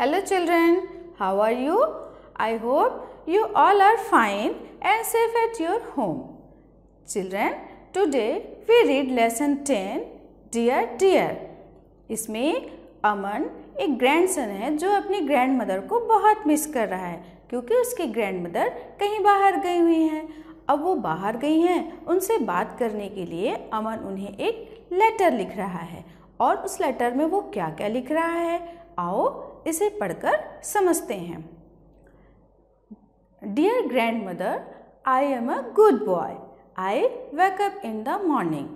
Hello children how are you I hope you all are fine and safe at your home children today we read lesson ten dear dear इसमें अमन एक grandson है जो अपनी grand mother को बहुत miss कर रहा है क्योंकि उसकी ग्रैंड मदर कहीं बाहर गई हुई हैं अब वो बाहर गई हैं उनसे बात करने के लिए अमन उन्हें एक लेटर लिख रहा है और उस लेटर में वो क्या क्या लिख रहा है आओ इसे पढ़कर समझते हैं dear grand mother I am a good boy I wake up in the morning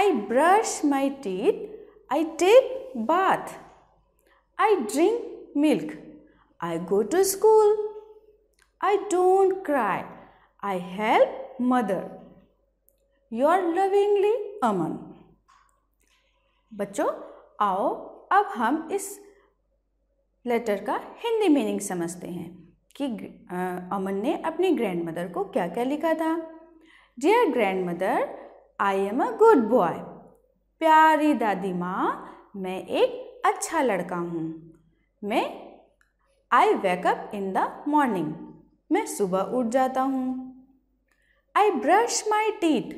I brush my teeth I take bath I drink milk I go to school I don't cry I help mother you are lovingly Aman बच्चों आओ अब हम इस letter का Hindi meaning समझते हैं कि अमन ने अपनी ग्रैंड मदर को क्या क्या लिखा था dear grand mother I am a good boy प्यारी दादी माँ मैं एक अच्छा लड़का हूँ मैं I wake up in the morning मैं सुबह उठ जाता हूँ I brush my teeth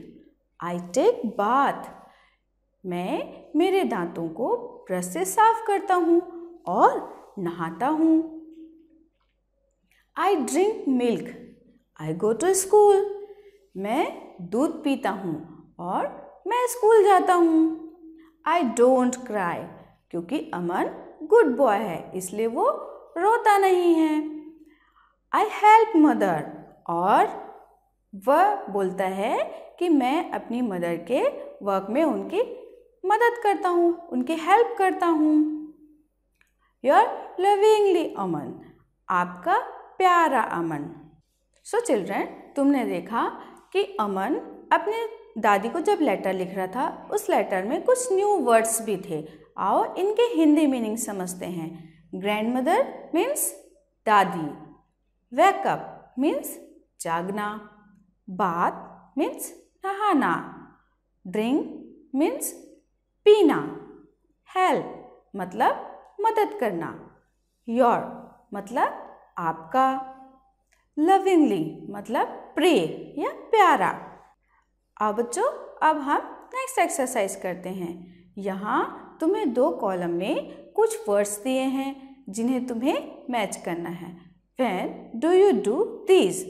I take bath मैं मेरे दांतों को ब्रश से साफ करता हूँ और नहाता हूँ I drink milk I go to school मैं दूध पीता हूँ और मैं स्कूल जाता हूँ आई डोंट क्राई क्योंकि अमन गुड बॉय है इसलिए वो रोता नहीं है आई हेल्प मदर और वह बोलता है कि मैं अपनी मदर के वर्क में उनकी मदद करता हूँ उनकी हेल्प करता हूँ योर लविंगली अमन आपका प्यारा अमन सो so चिल्ड्रेन तुमने देखा कि अमन अपने दादी को जब लेटर लिख रहा था उस लेटर में कुछ न्यू वर्ड्स भी थे आओ इनके हिंदी मीनिंग समझते हैं ग्रैंड मदर मीन्स दादी वैकअप मीन्स जागना बात मीन्स नहाना ड्रिंक मीन्स पीना हेल्प मतलब मदद करना योर मतलब आपका लविंगली मतलब प्रे या प्यारा अब बच्चों अब हम नेक्स्ट एक्सरसाइज करते हैं यहाँ तुम्हें दो कॉलम में कुछ वर्ड्स दिए हैं जिन्हें तुम्हें मैच करना है when do you do these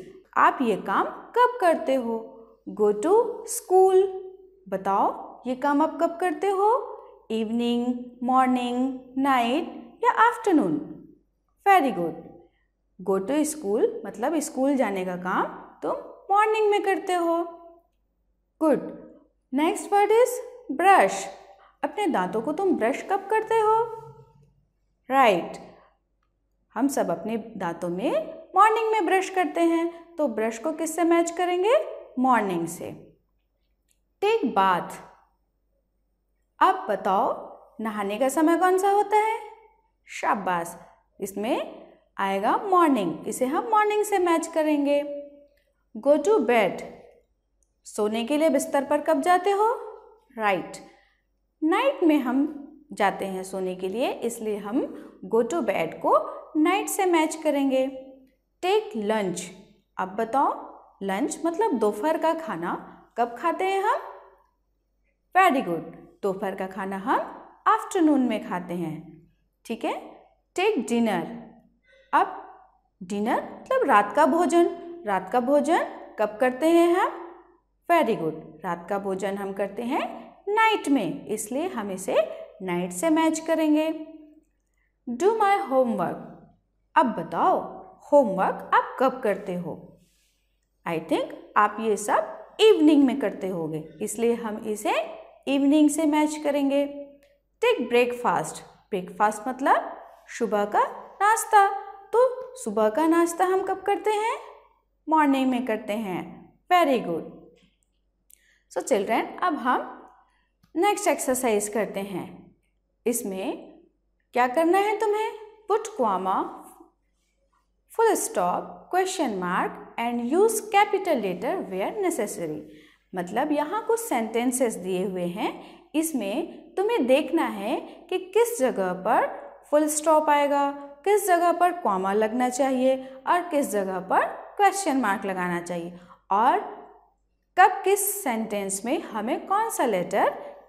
आप ये काम कब करते हो गो टू स्कूल बताओ ये काम आप कब करते हो इवनिंग मॉर्निंग नाइट या afternoon very good go to school मतलब स्कूल जाने का काम तुम मॉर्निंग में करते हो good next word is brush अपने दांतों को तुम ब्रश कब करते हो राइट right. हम सब अपने दांतों में मॉर्निंग में ब्रश करते हैं तो ब्रश को किससे मैच करेंगे मॉर्निंग से टेक बाथ अब बताओ नहाने का समय कौन सा होता है शाबाश इसमें आएगा मॉर्निंग इसे हम मॉर्निंग से मैच करेंगे गो टू बेड सोने के लिए बिस्तर पर कब जाते हो राइट right. नाइट में हम जाते हैं सोने के लिए इसलिए हम गो टू बेड को नाइट से मैच करेंगे टेक लंच अब बताओ लंच मतलब दोपहर का खाना कब खाते हैं हम वेरी गुड दोपहर का खाना हम आफ्टरनून में खाते हैं ठीक है टेक डिनर अब डिनर मतलब रात का भोजन रात का भोजन कब करते हैं हम वेरी गुड रात का भोजन हम करते हैं नाइट में इसलिए हम इसे नाइट से मैच करेंगे डू माई होमवर्क अब बताओ होमवर्क आप कब करते हो आई थिंक आप ये सब इवनिंग में करते होगे इसलिए हम इसे इवनिंग से मैच करेंगे टेक ब्रेकफास्ट ब्रेकफास्ट मतलब सुबह का नाश्ता तो सुबह का नाश्ता हम कब करते हैं मॉर्निंग में करते हैं वेरी गुड सो चिल्ड्रेन अब हम नेक्स्ट एक्सरसाइज करते हैं इसमें क्या करना है तुम्हें put comma full stop question mark and use capital letter where necessary मतलब यहाँ कुछ सेंटेंसेस दिए हुए हैं इसमें तुम्हें देखना है कि किस जगह पर फुल स्टॉप आएगा किस जगह पर कॉमा लगना चाहिए और किस जगह पर क्वेश्चन मार्क लगाना चाहिए और कब किस सेंटेंस में हमें कौन सा लेटर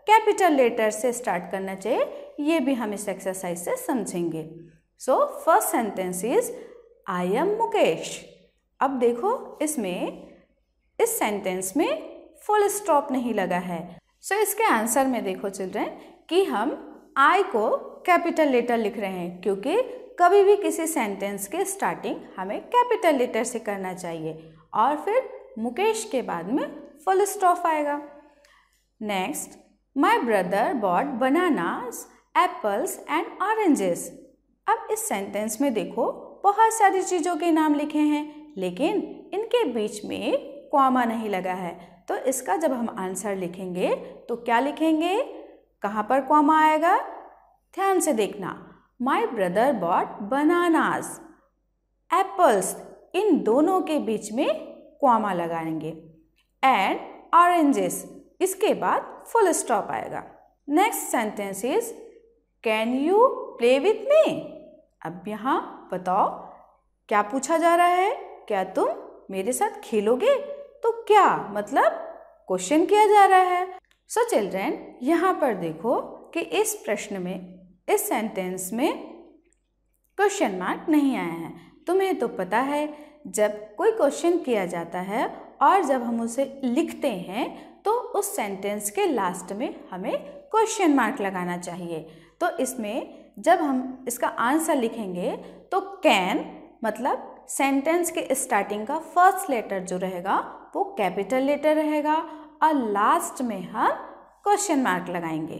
कैपिटल लेटर से स्टार्ट करना चाहिए ये भी हम इस एक्सरसाइज से समझेंगे so first sentence is I am Mukesh अब देखो इसमें इस सेंटेंस में फुल स्टॉप नहीं लगा है सो so, इसके आंसर में देखो चिल्ड्रेन कि हम आई को कैपिटल लेटर लिख रहे हैं क्योंकि कभी भी किसी सेंटेंस के स्टार्टिंग हमें कैपिटल लेटर से करना चाहिए और फिर मुकेश के बाद में फुल स्टॉप आएगा next my brother bought bananas apples and oranges अब इस सेंटेंस में देखो बहुत सारी चीज़ों के नाम लिखे हैं लेकिन इनके बीच में कॉमा नहीं लगा है तो इसका जब हम आंसर लिखेंगे तो क्या लिखेंगे कहाँ पर कॉमा आएगा ध्यान से देखना my brother bought bananas apples इन दोनों के बीच में कॉमा लगाएंगे एंड ऑरेंजेस इसके बाद फुल स्टॉप आएगा next sentence is can you play with me अब यहाँ बताओ क्या पूछा जा रहा है क्या तुम मेरे साथ खेलोगे तो क्या मतलब क्वेश्चन किया जा रहा है सो चिल्ड्रेन यहाँ पर देखो कि इस प्रश्न में इस सेंटेंस में क्वेश्चन मार्क नहीं आया है तुम्हें तो पता है जब कोई क्वेश्चन किया जाता है और जब हम उसे लिखते हैं तो उस सेंटेंस के लास्ट में हमें क्वेश्चन मार्क लगाना चाहिए तो इसमें जब हम इसका आंसर लिखेंगे तो कैन मतलब सेंटेंस के स्टार्टिंग का फर्स्ट लेटर जो रहेगा वो कैपिटल लेटर रहेगा और लास्ट में हम क्वेश्चन मार्क लगाएंगे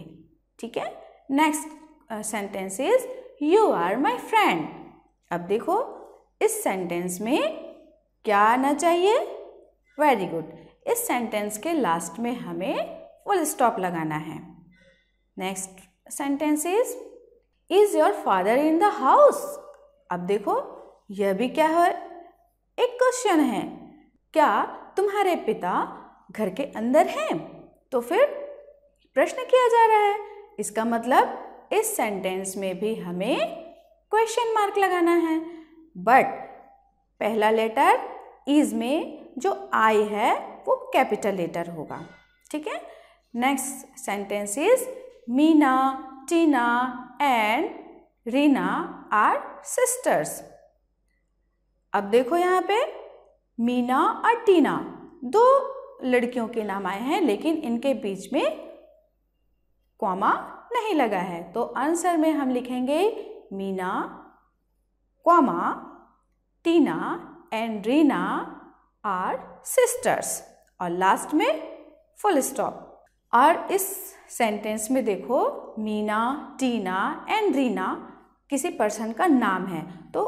ठीक है next sentence is you are my friend अब देखो इस सेंटेंस में क्या आना चाहिए वेरी गुड इस सेंटेंस के लास्ट में हमें फुल स्टॉप लगाना है next sentence is is your father in the house अब देखो यह भी क्या है एक क्वेश्चन है क्या तुम्हारे पिता घर के अंदर हैं तो फिर प्रश्न किया जा रहा है इसका मतलब इस सेंटेंस में भी हमें क्वेश्चन मार्क लगाना है बट पहला लेटर इज में जो आई है वो कैपिटल लेटर होगा ठीक है next sentence is Meena Tina and Reena are sisters अब देखो यहाँ पे मीना और टीना दो लड़कियों के नाम आए हैं लेकिन इनके बीच में क्वामा नहीं लगा है तो आंसर में हम लिखेंगे Meena comma Tina and Reena are sisters और लास्ट में फुल स्टॉप और इस सेंटेंस में देखो मीना टीना एंड रीना किसी पर्सन का नाम है तो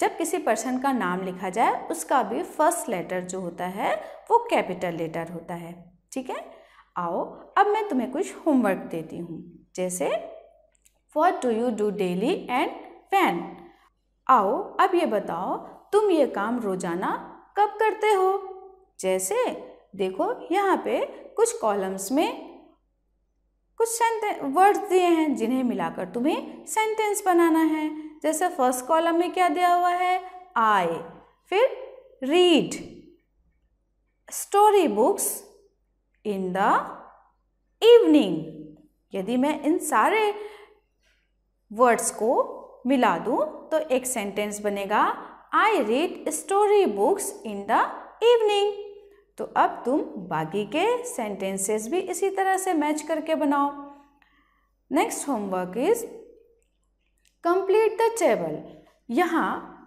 जब किसी पर्सन का नाम लिखा जाए उसका भी फर्स्ट लेटर जो होता है वो कैपिटल लेटर होता है ठीक है आओ अब मैं तुम्हें कुछ होमवर्क देती हूँ जैसे what do you do daily and when आओ अब ये बताओ तुम ये काम रोज़ाना कब करते हो जैसे देखो यहाँ पे कुछ कॉलम्स में कुछ वर्ड्स दिए हैं जिन्हें मिलाकर तुम्हें सेंटेंस बनाना है जैसे फर्स्ट कॉलम में क्या दिया हुआ है आई फिर read story books in the evening यदि मैं इन सारे वर्ड्स को मिला दूं तो एक सेंटेंस बनेगा I read story books in the evening तो अब तुम बाकी के सेंटेंसेस भी इसी तरह से मैच करके बनाओ next homework is complete the table यहाँ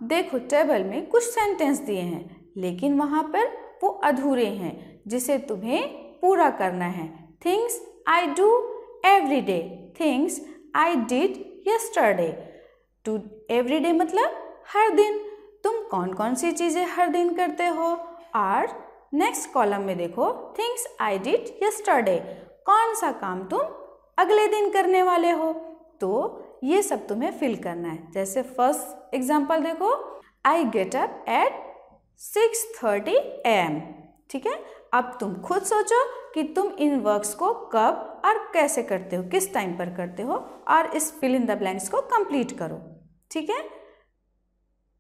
देखो टेबल में कुछ सेंटेंस दिए हैं लेकिन वहाँ पर वो अधूरे हैं जिसे तुम्हें पूरा करना है things I do every day things I did yesterday to every day मतलब हर दिन तुम कौन कौन सी चीज़ें हर दिन करते हो आर नेक्स्ट कॉलम में देखो थिंग्स आई डिड यस्टरडे कौन सा काम तुम अगले दिन करने वाले हो तो ये सब तुम्हें फिल करना है जैसे फर्स्ट एग्जाम्पल देखो I get up at six thirty am ठीक है अब तुम खुद सोचो कि तुम इन वर्क्स को कब और कैसे करते हो किस टाइम पर करते हो और इस फिल इन द ब्लैंक्स को कंप्लीट करो ठीक है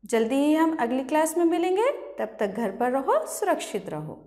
जल्दी ही हम अगली क्लास में मिलेंगे तब तक घर पर रहो सुरक्षित रहो